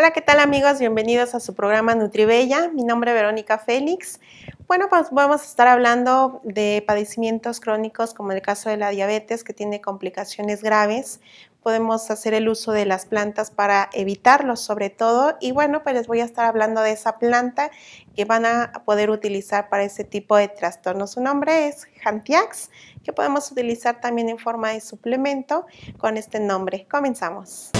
Hola, ¿qué tal amigos? Bienvenidos a su programa NutriBella. Mi nombre es Verónica Félix. Bueno, pues vamos a estar hablando de padecimientos crónicos como el caso de la diabetes que tiene complicaciones graves. Podemos hacer el uso de las plantas para evitarlos sobre todo. Y bueno, pues les voy a estar hablando de esa planta que van a poder utilizar para ese tipo de trastornos. Su nombre es jantiax que podemos utilizar también en forma de suplemento con este nombre. Comenzamos.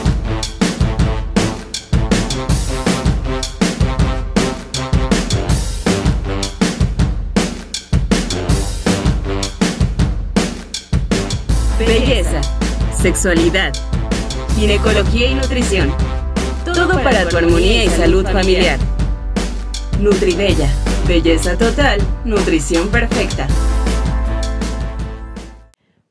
Belleza, sexualidad, ginecología y nutrición. Todo para tu armonía y salud familiar. Nutribella, belleza total, nutrición perfecta.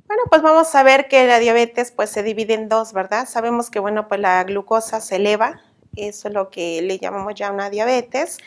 Bueno, pues vamos a ver que la diabetes pues se divide en dos, ¿verdad? Sabemos que bueno, pues la glucosa se eleva eso es lo que le llamamos ya una diabetes.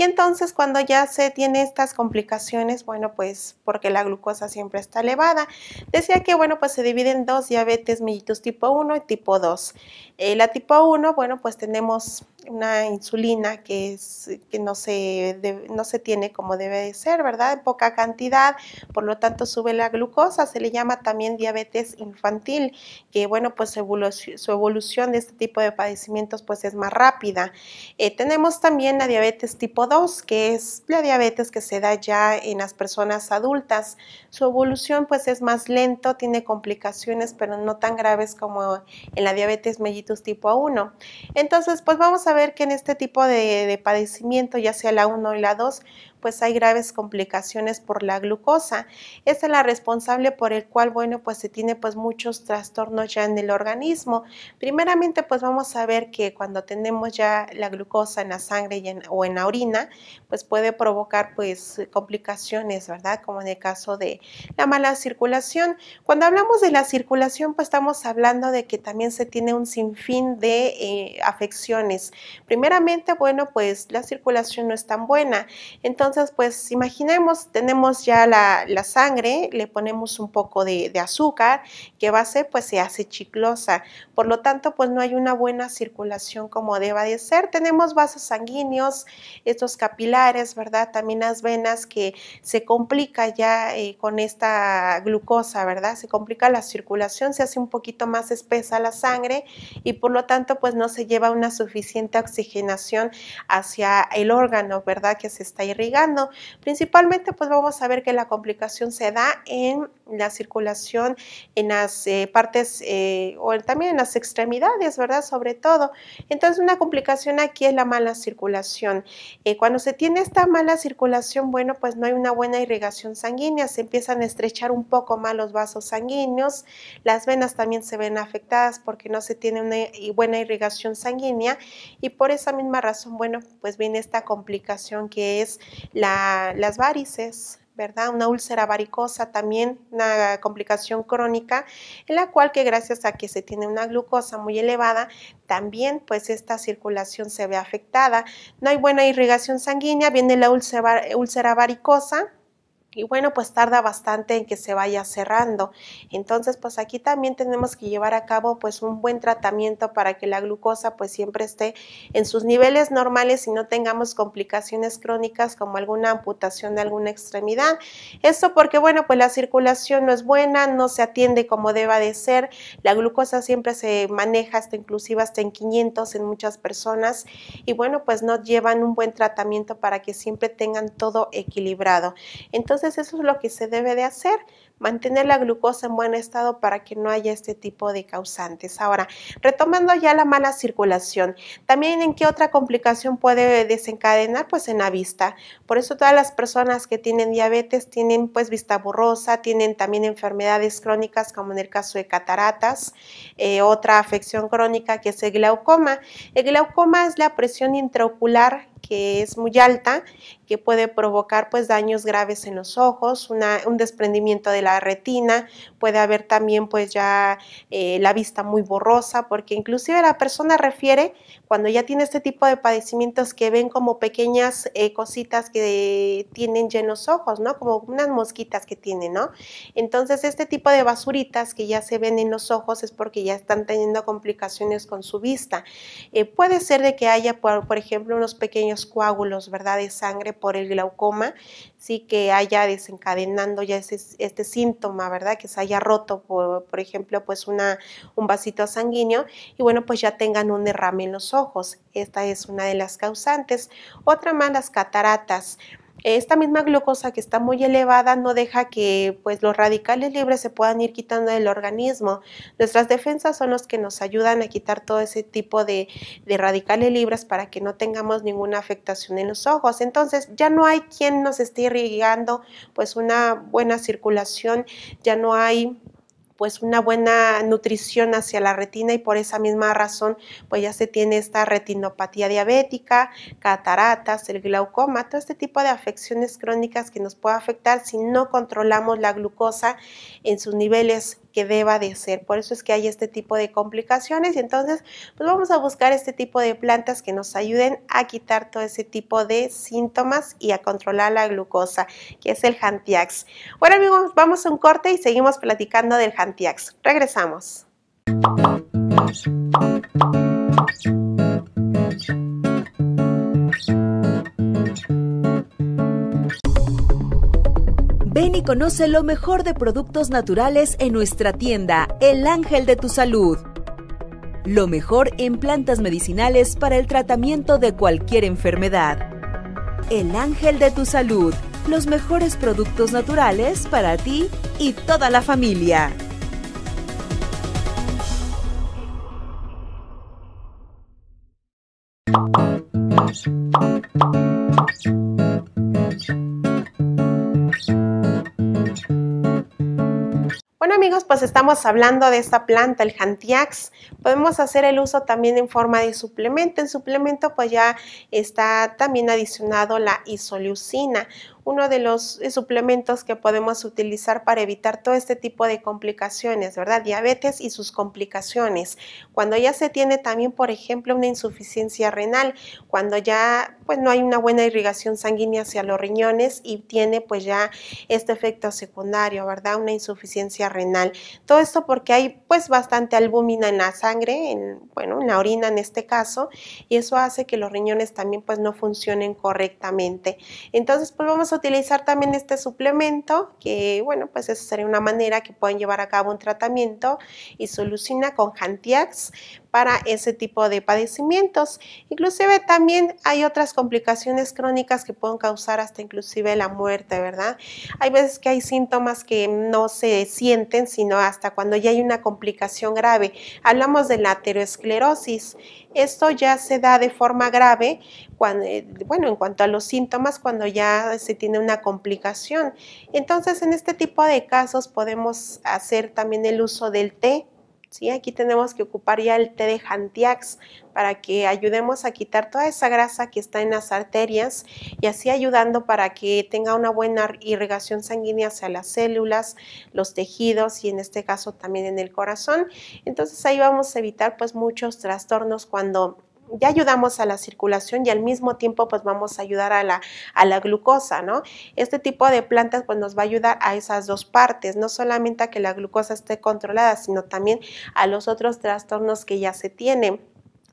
Y entonces cuando ya se tiene estas complicaciones, bueno, pues porque la glucosa siempre está elevada, decía que, bueno, pues se divide en dos diabetes mellitus tipo 1 y tipo 2. Eh, la tipo 1, bueno, pues tenemos una insulina que, es, que no, se no se tiene como debe de ser, ¿verdad? En poca cantidad, por lo tanto sube la glucosa, se le llama también diabetes infantil, que bueno, pues su evolución, su evolución de este tipo de padecimientos pues es más rápida. Eh, tenemos también la diabetes tipo 2, que es la diabetes que se da ya en las personas adultas. Su evolución pues es más lento, tiene complicaciones, pero no tan graves como en la diabetes mellitus tipo 1. Entonces, pues vamos a ver ver que en este tipo de, de padecimiento, ya sea la 1 y la 2, pues hay graves complicaciones por la glucosa. Esta es la responsable por el cual, bueno, pues se tiene pues muchos trastornos ya en el organismo. Primeramente, pues vamos a ver que cuando tenemos ya la glucosa en la sangre o en la orina, pues puede provocar pues complicaciones, ¿verdad? Como en el caso de la mala circulación. Cuando hablamos de la circulación, pues estamos hablando de que también se tiene un sinfín de eh, afecciones. Primeramente, bueno, pues la circulación no es tan buena. Entonces, entonces, pues imaginemos, tenemos ya la, sangre, le ponemos un poco de, azúcar, que va a ser, pues se hace chiclosa. Por lo tanto, pues no hay una buena circulación como deba de ser. Tenemos vasos sanguíneos, estos capilares, ¿verdad? También las venas que se complica ya eh, con esta glucosa, ¿verdad? Se complica la circulación, se hace un poquito más espesa la sangre y por lo tanto, pues no se lleva una suficiente oxigenación hacia el órgano, ¿verdad? Que se está irrigando Principalmente pues vamos a ver que la complicación se da en la circulación en las eh, partes eh, o también en las extremidades, ¿verdad? Sobre todo. Entonces una complicación aquí es la mala circulación. Eh, cuando se tiene esta mala circulación, bueno, pues no hay una buena irrigación sanguínea, se empiezan a estrechar un poco más los vasos sanguíneos, las venas también se ven afectadas porque no se tiene una buena irrigación sanguínea y por esa misma razón, bueno, pues viene esta complicación que es las varices, ¿verdad? Una úlcera varicosa, también una complicación crónica, en la cual que gracias a que se tiene una glucosa muy elevada, también pues esta circulación se ve afectada. No hay buena irrigación sanguínea, viene la úlcera, úlcera varicosa, y bueno, pues tarda bastante en que se vaya cerrando. Entonces, pues aquí también tenemos que llevar a cabo pues un buen tratamiento para que la glucosa pues siempre esté en sus niveles normales y no tengamos complicaciones crónicas como alguna amputación de alguna extremidad. Esto porque bueno, pues la circulación no es buena, no se atiende como deba de ser. La glucosa siempre se maneja hasta inclusive hasta en 500 en muchas personas y bueno, pues no llevan un buen tratamiento para que siempre tengan todo equilibrado. Entonces, entonces eso es lo que se debe de hacer, mantener la glucosa en buen estado para que no haya este tipo de causantes. Ahora, retomando ya la mala circulación, también en qué otra complicación puede desencadenar, pues en la vista. Por eso todas las personas que tienen diabetes tienen pues vista borrosa, tienen también enfermedades crónicas como en el caso de cataratas, eh, otra afección crónica que es el glaucoma. El glaucoma es la presión intraocular que es muy alta que puede provocar pues daños graves en los ojos, un desprendimiento de la retina, puede haber también pues ya eh, la vista muy borrosa, porque inclusive la persona refiere cuando ya tiene este tipo de padecimientos que ven como pequeñas eh, cositas que tienen llenos ojos, ¿no? Como unas mosquitas que tienen, ¿no? Entonces este tipo de basuritas que ya se ven en los ojos es porque ya están teniendo complicaciones con su vista. Eh, puede ser de que haya, por, por ejemplo, unos pequeños coágulos, ¿verdad? De sangre por el glaucoma, sí que haya desencadenando ya este síntoma, ¿verdad? Que se haya roto, por, ejemplo, pues una, un vasito sanguíneo y bueno, pues ya tengan un derrame en los ojos. Esta es una de las causantes. Otra más, las cataratas. Esta misma glucosa que está muy elevada no deja que pues, los radicales libres se puedan ir quitando del organismo. Nuestras defensas son los que nos ayudan a quitar todo ese tipo de, radicales libres para que no tengamos ninguna afectación en los ojos. Entonces ya no hay quien nos esté irrigando pues, una buena circulación, ya no hay pues una buena nutrición hacia la retina y por esa misma razón pues ya se tiene esta retinopatía diabética, cataratas, el glaucoma, todo este tipo de afecciones crónicas que nos puede afectar si no controlamos la glucosa en sus niveles que deba de ser. Por eso es que hay este tipo de complicaciones y entonces pues vamos a buscar este tipo de plantas que nos ayuden a quitar todo ese tipo de síntomas y a controlar la glucosa, que es el Hantiax. Bueno amigos, vamos a un corte y seguimos platicando del Hantiax. Regresamos. conoce lo mejor de productos naturales en nuestra tienda, El Ángel de tu Salud. Lo mejor en plantas medicinales para el tratamiento de cualquier enfermedad. El Ángel de tu Salud, los mejores productos naturales para ti y toda la familia. pues estamos hablando de esta planta, el Hantiax. Podemos hacer el uso también en forma de suplemento. En suplemento pues ya está también adicionado la isoleucina uno de los eh, suplementos que podemos utilizar para evitar todo este tipo de complicaciones, ¿verdad? Diabetes y sus complicaciones. Cuando ya se tiene también, por ejemplo, una insuficiencia renal, cuando ya pues no hay una buena irrigación sanguínea hacia los riñones y tiene pues ya este efecto secundario, ¿verdad? Una insuficiencia renal. Todo esto porque hay pues bastante albúmina en la sangre, en, bueno, en la orina en este caso, y eso hace que los riñones también pues no funcionen correctamente. Entonces pues vamos utilizar también este suplemento, que bueno, pues esa sería una manera que pueden llevar a cabo un tratamiento y soluciona con Hantiax para ese tipo de padecimientos. Inclusive también hay otras complicaciones crónicas que pueden causar hasta inclusive la muerte, ¿verdad? Hay veces que hay síntomas que no se sienten, sino hasta cuando ya hay una complicación grave. Hablamos de la ateroesclerosis. Esto ya se da de forma grave, eh, bueno, en cuanto a los síntomas, cuando ya se tiene una complicación. Entonces, en este tipo de casos podemos hacer también el uso del té Aquí tenemos que ocupar ya el té de Hantiax para que ayudemos a quitar toda esa grasa que está en las arterias y así ayudando para que tenga una buena irrigación sanguínea hacia las células, los tejidos y en este caso también en el corazón. Entonces ahí vamos a evitar pues muchos trastornos cuando ya ayudamos a la circulación y al mismo tiempo pues vamos a ayudar a la, a la glucosa, ¿no? Este tipo de plantas pues nos va a ayudar a esas dos partes, no solamente a que la glucosa esté controlada, sino también a los otros trastornos que ya se tienen.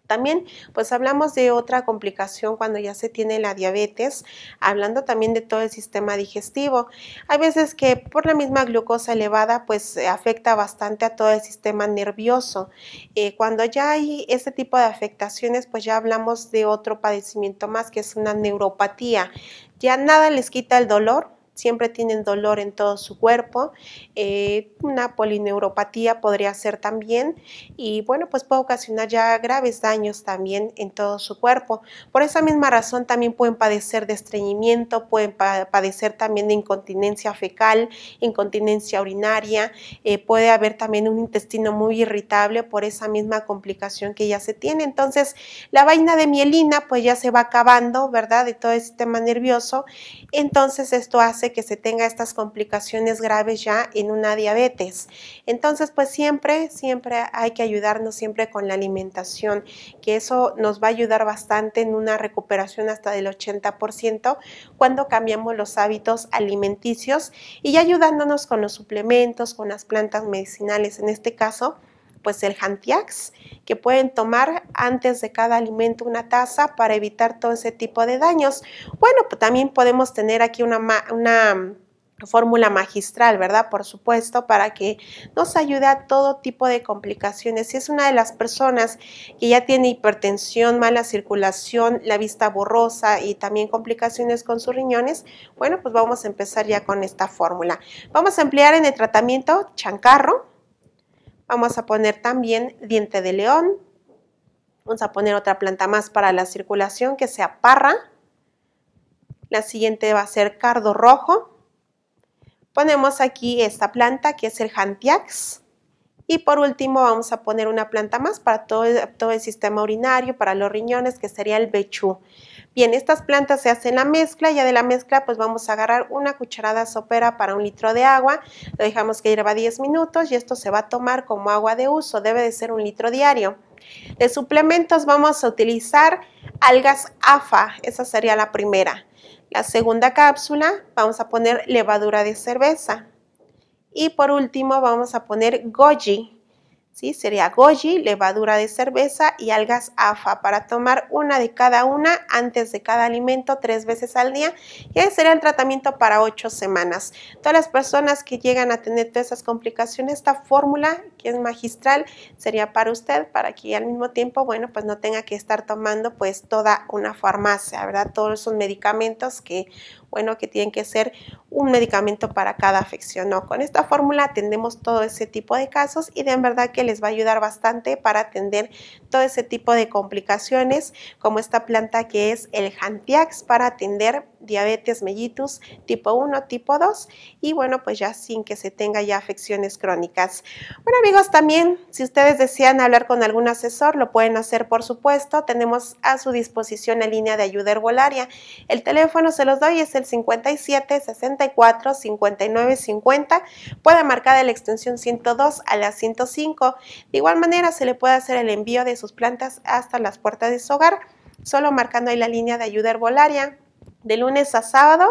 También pues hablamos de otra complicación cuando ya se tiene la diabetes, hablando también de todo el sistema digestivo. Hay veces que por la misma glucosa elevada pues eh, afecta bastante a todo el sistema nervioso. Eh, cuando ya hay este tipo de afectaciones pues ya hablamos de otro padecimiento más que es una neuropatía. Ya nada les quita el dolor, siempre tienen dolor en todo su cuerpo, eh, una polineuropatía podría ser también y bueno, pues puede ocasionar ya graves daños también en todo su cuerpo. Por esa misma razón también pueden padecer de estreñimiento, pueden padecer también de incontinencia fecal, incontinencia urinaria, eh, puede haber también un intestino muy irritable por esa misma complicación que ya se tiene. Entonces, la vaina de mielina pues ya se va acabando, ¿verdad? De todo el este sistema nervioso. Entonces, esto hace que se tenga estas complicaciones graves ya en una diabetes. Entonces, pues siempre, siempre hay que ayudarnos siempre con la alimentación, que eso nos va a ayudar bastante en una recuperación hasta del 80% cuando cambiamos los hábitos alimenticios y ayudándonos con los suplementos, con las plantas medicinales en este caso pues el Hantiax, que pueden tomar antes de cada alimento una taza para evitar todo ese tipo de daños. Bueno, pues también podemos tener aquí una, una fórmula magistral, ¿verdad? Por supuesto, para que nos ayude a todo tipo de complicaciones. Si es una de las personas que ya tiene hipertensión, mala circulación, la vista borrosa y también complicaciones con sus riñones, bueno, pues vamos a empezar ya con esta fórmula. Vamos a emplear en el tratamiento chancarro, Vamos a poner también diente de león. Vamos a poner otra planta más para la circulación que sea parra. La siguiente va a ser cardo rojo. Ponemos aquí esta planta que es el Hantiax. Y por último vamos a poner una planta más para todo, todo el sistema urinario, para los riñones, que sería el bechú. Bien, estas plantas se hacen la mezcla, ya de la mezcla pues vamos a agarrar una cucharada sopera para un litro de agua, lo dejamos que hierva 10 minutos y esto se va a tomar como agua de uso, debe de ser un litro diario. De suplementos vamos a utilizar algas AFA, esa sería la primera. La segunda cápsula vamos a poner levadura de cerveza. Y por último vamos a poner goji, ¿sí? Sería goji, levadura de cerveza y algas afa para tomar una de cada una antes de cada alimento tres veces al día. Y ese sería el tratamiento para ocho semanas. Todas las personas que llegan a tener todas esas complicaciones, esta fórmula que es magistral sería para usted, para que al mismo tiempo, bueno, pues no tenga que estar tomando pues toda una farmacia, ¿verdad? Todos esos medicamentos que bueno que tienen que ser un medicamento para cada afección. Con esta fórmula atendemos todo ese tipo de casos y de verdad que les va a ayudar bastante para atender todo ese tipo de complicaciones como esta planta que es el Jantiax para atender diabetes mellitus tipo 1, tipo 2 y bueno pues ya sin que se tenga ya afecciones crónicas. Bueno amigos también si ustedes desean hablar con algún asesor lo pueden hacer por supuesto tenemos a su disposición la línea de ayuda herbolaria el teléfono se los doy es el 57 64 59 50. Puede marcar de la extensión 102 a la 105. De igual manera, se le puede hacer el envío de sus plantas hasta las puertas de su hogar, solo marcando ahí la línea de ayuda herbolaria de lunes a sábado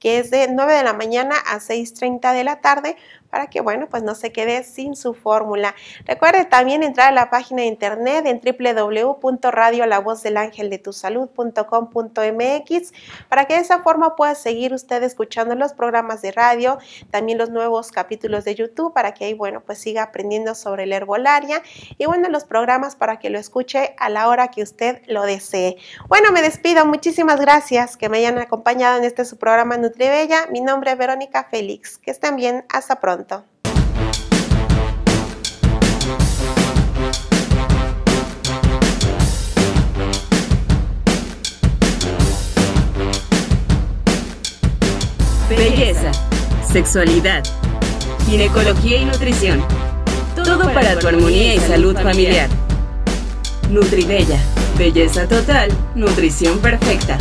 que es de 9 de la mañana a 6.30 de la tarde para que, bueno, pues no se quede sin su fórmula. Recuerde también entrar a la página de internet en www.radiolavozdelangeldetusalud.com.mx para que de esa forma pueda seguir usted escuchando los programas de radio, también los nuevos capítulos de YouTube para que ahí, bueno, pues siga aprendiendo sobre el herbolaria y, bueno, los programas para que lo escuche a la hora que usted lo desee. Bueno, me despido. Muchísimas gracias que me hayan acompañado en este su programa Nutribella. Mi nombre es Verónica Félix. Que estén bien. Hasta pronto. Belleza, sexualidad, ginecología y nutrición. Todo para tu armonía y salud familiar. Nutribella, belleza total, nutrición perfecta.